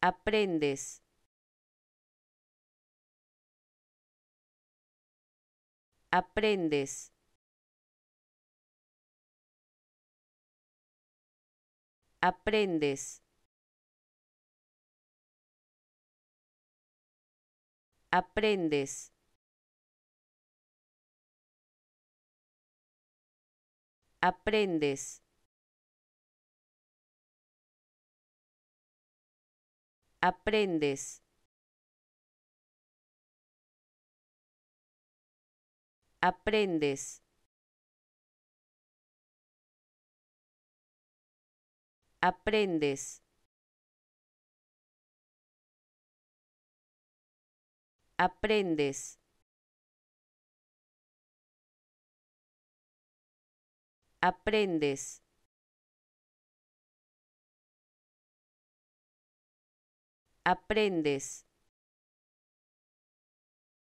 aprendes, aprendes. Aprendes. Aprendes. Aprendes. aprendes aprendes aprendes aprendes aprendes aprendes